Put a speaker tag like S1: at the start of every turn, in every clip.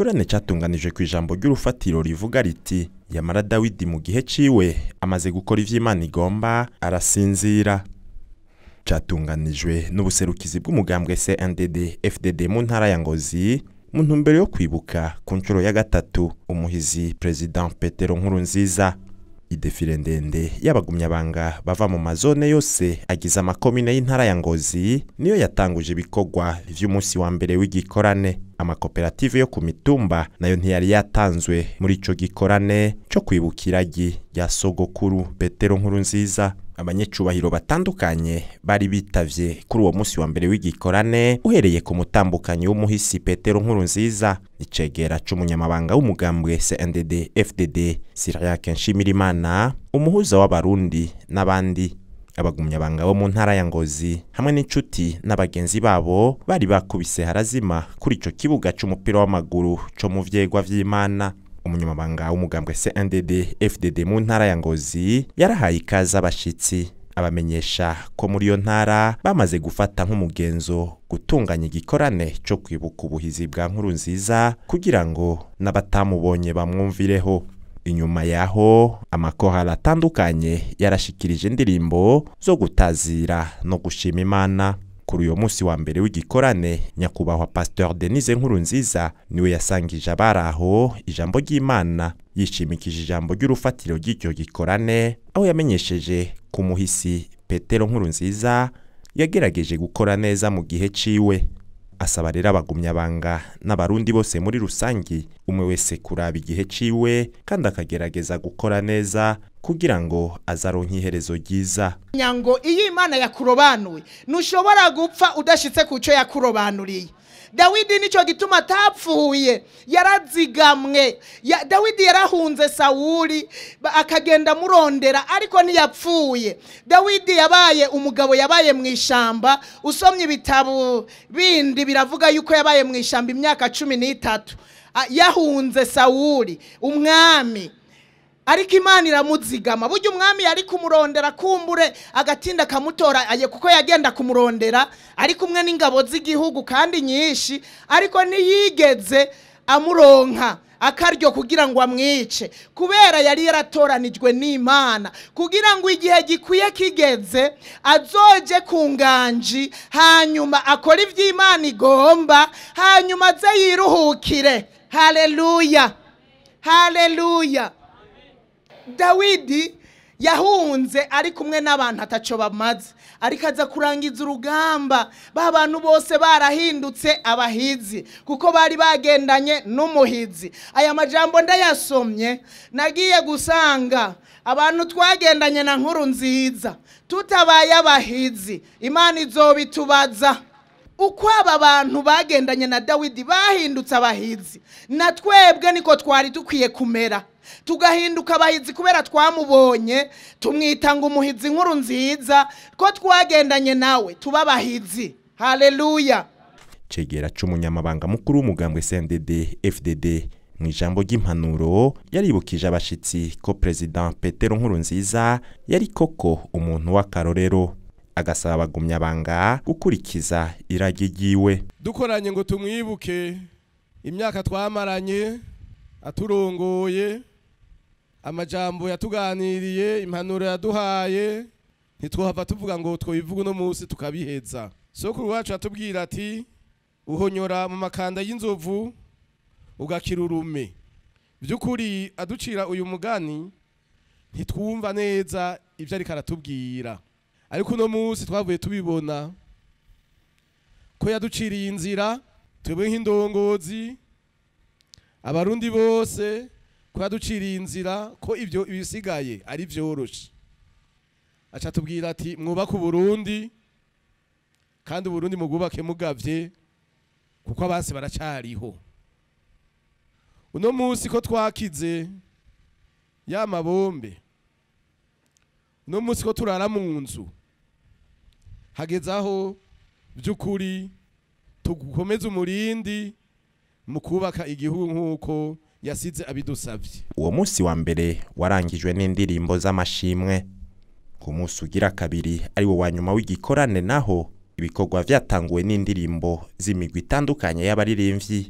S1: gikorane cyatunganije ku ijambo ry'urufatiro rivuga riti yamara dawidi mu gihe ciwe amaze gukora ivy'imana igomba arasinzira cyatunganijwe n'ubuserukizi bw'umugambwe CNDD FDD mu ntara ya Ngozi mu ntumbero yo kwibuka ku nshuro ya gatatu umuhizi President Petero Nkuru nziza, idefile ndende y'abagumyabanga bava mu mazone yose agize amakomine y'intara ya Ngozi niyo yatanguje ibikorwa vy'umunsi wa mbere w'igikorane amakoperative yo ku mitumba nayo ntiyari yatanzwe muri ico gikorane co kwibukiragi rya sogokuru Petero nkuru nziza abanyecubahiro batandukanye bari bitavye kuri uwo munsi wa mbere w'igikorane uhereye ku mutambukanyi w'umuhisi Petero Nkuru nziza icegera c'umunyamabanga w'umugambwe CNDD FDD Cyriac Nshimirimana umuhuza w'abarundi n'abandi abagumyabanga bo mu ntara ya Ngozi hamwe n'inshuti n'abagenzi babo bari bakubise harazima kuri ico kibuga c'umupira w'amaguru co mu vyegwa vy'Imana umunyamabanga w'umugambwe CNDD FDD mu ntara ya Ngozi yarahaye ikaze abashitsi abamenyesha ko muri iyo ntara bamaze gufata nk'umugenzo gutunganya igikorane cyo kwibuka ubuhizi bwa nkuru nziza kugira ngo n'abatamubonye bamwumvireho inyuma yaho amakohara atandukanye yarashikirije indirimbo zo gutazira no gushima imana kuri uyu munsi wa mbere w'igikorane nyakubahwa pasteur denise nkurunziza niwe yasangije abari aho ijambo ry'imana yishimikije ijambo ry'urufatiro ry'icyo gikorane aho yamenyesheje ku muhisi petero nkurunziza yagerageje gukora neza mu gihe ciwe asaba rero abagumyabanga n'abarundi bose muri rusange umwe wese kuraba igihe ciwe kandi akagerageza gukora neza kugira ngo azaronke iherezo ryiza
S2: nyango iyo imana yakurobanuye ntushobora gupfa udashyitse ku cyo yakurobanuriye dawidi nicyo gituma atapfuye yaradzigamwe dawidi yarahunze sawuri akagenda amurondera ariko ntiyapfuye dawidi yabaye umugabo yabaye mu ishyamba usomye ibitabo bindi biravuga yuko yabaye mu ishyamba imyaka cumi n'itatu yahunze sawuri umwami ariko imana iramuzigama burya umwami yari kumurondera kumbure agatinda akamutora kuko yagenda kumurondera ari kumwe n'ingabo z'igihugu kandi nyinshi ariko ntiyigeze amuronka akaryo kugira ngo amwice kubera yari yaratoranijwe n'imana kugira ngo igihe gikwiye kigeze azoje ku nganji hanyuma akore ibyo imana igomba hanyuma aze yiruhukire hareruya hareruya dawidi yahunze ari kumwe n'abantu ataco bamaze ariko aza kurangiza urugamba ba bantu bose barahindutse abahizi kuko bari bagendanye n'umuhizi aya majambo ndayasomye nagiye gusanga abantu twagendanye na nkuru nziza tutabaye abahizi imana izoba itubaza uko aba bantu bagendanye na dawidi bahindutse abahinzi na twebwe niko twari dukwiye kumera tugahinduka abahinzi kubera twamubonye tumwitanga umuhinzi inkuru nziza ko twagendanye nawe tuba abahinzi hareruya
S1: cegera cy'umunyamabanga mukuru w'umugambwe cndd fdd mu ijambo ry'impanuro yaribukije abashyitsi ko perezida petero nziza yari koko umuntu w'akarorero agasaba abagumyabanga gukurikiza irage ryiwe
S3: dukoranye ngo tumwibuke imyaka twamaranye aturongoye amajambo yatuganiriye impanuro yaduhaye ntitwohava tuvuga ngo twobivuga uno munsi tukabiheza sokuru wacu atubwira ati uhonyora mu makanda y'inzovu ugakira urume by'ukuri aducira uyu mugani ntitwumva neza ibyo ariko aratubwira ariko uno munsi twavuye tubibona ko yaduciriye inzira twebwe nk'indongozi abarundi bose ko yaduciriye inzira ko ibyo ibisigaye ari byoroshye aca tubwira ati mwubake uburundi kandi uburundi mubwubake mugabye kuko abasi baracyariho uno munsi ko twakize ya mabombe uno munsi ko turara mu nzu hageze aho by'ukuri tugukomeza umurindi mu kubaka igihugu nk'uko yasize abidusabye
S1: uwo munsi wa mbere warangijwe n'indirimbo z'amashimwe ku munsi ugira kabiri ari wo wa nyuma w'igikorane naho ibikorwa byatanguwe n'indirimbo z'imigwi itandukanye y'abaririmbyi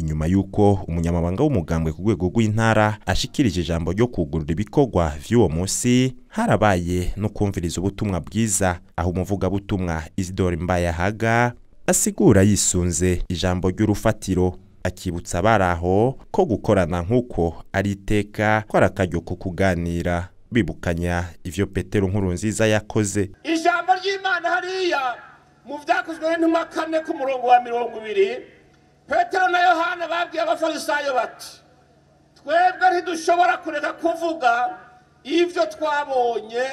S1: inyuma y'uko umunyamabanga w'umugambwe ku rwego rw'intara ashikirije ijambo ryo kugurura ibikorwa vy'uwo munsi harabaye no kumviriza ubutumwa bwiza aho umuvugabutumwa Isidore Mbayahaga asigura yisunze ijambo ry'urufatiro akibutsa aho ko gukorana nk'uko ari iteka ko ari ko kuganira bibukanya ibyo petero nkuru nziza yakoze
S4: ijambo ry'imana hariya mu byakozwe n'intumwa kane ku murongo wa mirongo ibiri petero na yohana babwiye abafarisayo bati twebwe ntidushobora kureka kuvuga ibyo twabonye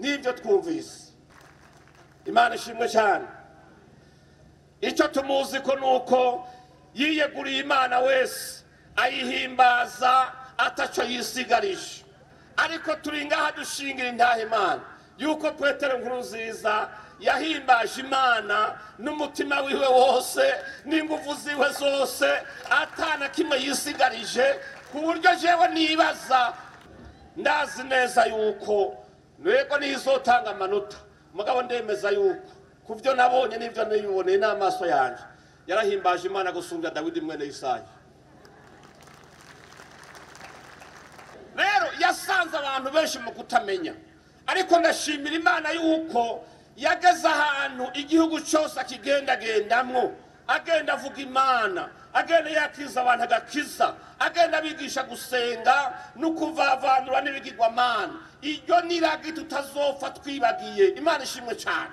S4: n'ibyo twumvise imana ishimwe cyane icyo tumuzi ko ni uko yiyeguriye imana wese ayihimbaza atacyo yisigarije ariko turi ngaha dushingira intahe imana yuko petero nkuru nziza yahimbaje imana n'umutima wiwe wose n'ingufu ziwe zose atana kimwe yisigarije ku buryo jewe nibaza ndazi neza yuko ntego n'izotanga amanota mugabo ndemeza yuko ku byo nabonye n'ibyo nibiboneye n'amaso yanjye yarahimbaje imana gusumbya dawidi mwene y'isayi rero yasanze abantu benshi mu kutamenya ariko ndashimira imana yuko yageze ahantu igihugu cyose akigendagendamo agenda avuga imana agenda yakiza abantu agakiza agenda abigisha gusenga no kuvavanura n'ibigirwamana iryo niragi tutazopfa twibagiye imana ishimwe cyane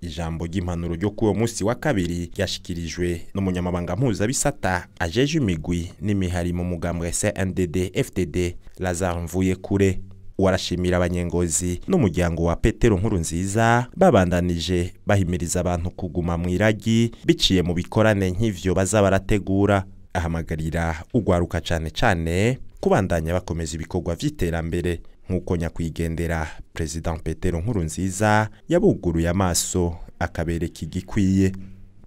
S1: ijambo ry'impanuro ryo kuri uwo munsi wa kabiri ryashyikirijwe n'umunyamabanga mpuzabisata ajeje imigwi n'imihari mu mugambwe wa cndd ftd lazamvuye kure warashimira abanyengozi n'umuryango wa petero nkuru nziza babandanije bahimiriza abantu kuguma mu iragi biciye mu bikorane nk'ivyo baza barategura ahamagarira ugwaruka cyane cyane kubandanya bakomeza ibikorwa by’iterambere nk'uko nyakwigendera perezida petero nkuru nziza yabuguruye amaso akabereka igikwiye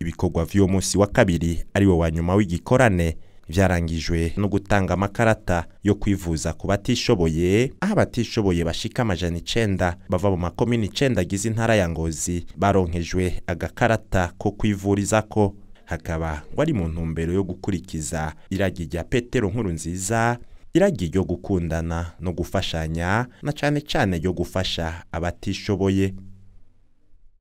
S1: ibikorwa vy'uwo munsi wa kabiri ari wo wa nyuma w'igikorane byarangijwe no gutanga amakarata yo kwivuza ku batishoboye aho abatishoboye bashika amajana icenda bava mu makomini icenda agize intara ya ngozi baronkejwe agakarata ko kwivurizako hakaba ngo ari mu ntumbero yo gukurikiza iragi rya petero nkuru nziza iragi ryo gukundana no gufashanya na cyane cyane ryo gufasha abatishoboye